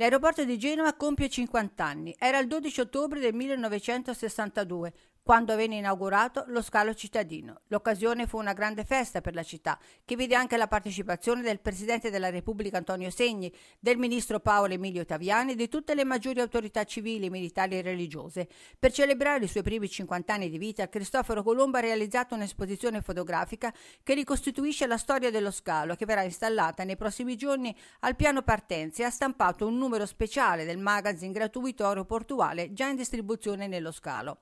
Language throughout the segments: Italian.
L'aeroporto di Genova compie 50 anni. Era il 12 ottobre del 1962, quando venne inaugurato lo scalo cittadino. L'occasione fu una grande festa per la città, che vide anche la partecipazione del Presidente della Repubblica Antonio Segni, del Ministro Paolo Emilio Taviani e di tutte le maggiori autorità civili, militari e religiose. Per celebrare i suoi primi 50 anni di vita, Cristoforo Colombo ha realizzato un'esposizione fotografica che ricostituisce la storia dello scalo, che verrà installata nei prossimi giorni al piano partenze e ha stampato un numero speciale del magazine gratuito aeroportuale già in distribuzione nello scalo.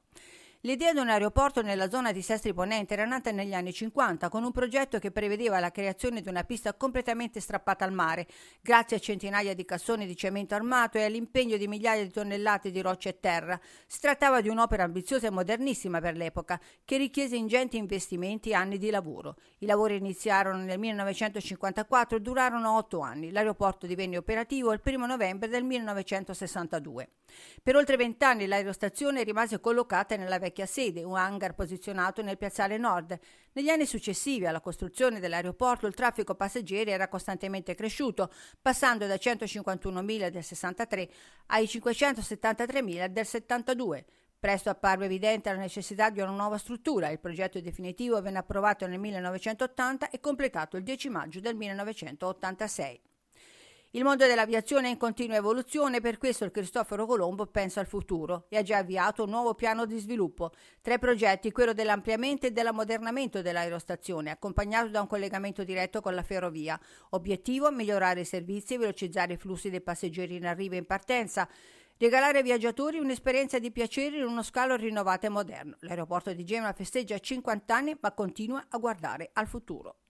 L'idea di un aeroporto nella zona di Sestri Ponente era nata negli anni 50 con un progetto che prevedeva la creazione di una pista completamente strappata al mare, grazie a centinaia di cassoni di cemento armato e all'impegno di migliaia di tonnellate di rocce e terra. Si trattava di un'opera ambiziosa e modernissima per l'epoca, che richiese ingenti investimenti e anni di lavoro. I lavori iniziarono nel 1954 e durarono otto anni. L'aeroporto divenne operativo il 1 novembre del 1962. Per oltre vent'anni l'aerostazione rimase collocata nella vecchia vecchia sede, un hangar posizionato nel piazzale nord. Negli anni successivi alla costruzione dell'aeroporto il traffico passeggeri era costantemente cresciuto, passando da 151.000 del 63 ai 573.000 del 72. Presto apparve evidente la necessità di una nuova struttura. Il progetto definitivo venne approvato nel 1980 e completato il 10 maggio del 1986. Il mondo dell'aviazione è in continua evoluzione, per questo il Cristoforo Colombo pensa al futuro e ha già avviato un nuovo piano di sviluppo. Tre progetti, quello dell'ampliamento e dell'ammodernamento dell'aerostazione, accompagnato da un collegamento diretto con la ferrovia. Obiettivo migliorare i servizi e velocizzare i flussi dei passeggeri in arrivo e in partenza. Regalare ai viaggiatori un'esperienza di piacere in uno scalo rinnovato e moderno. L'aeroporto di Genova festeggia 50 anni ma continua a guardare al futuro.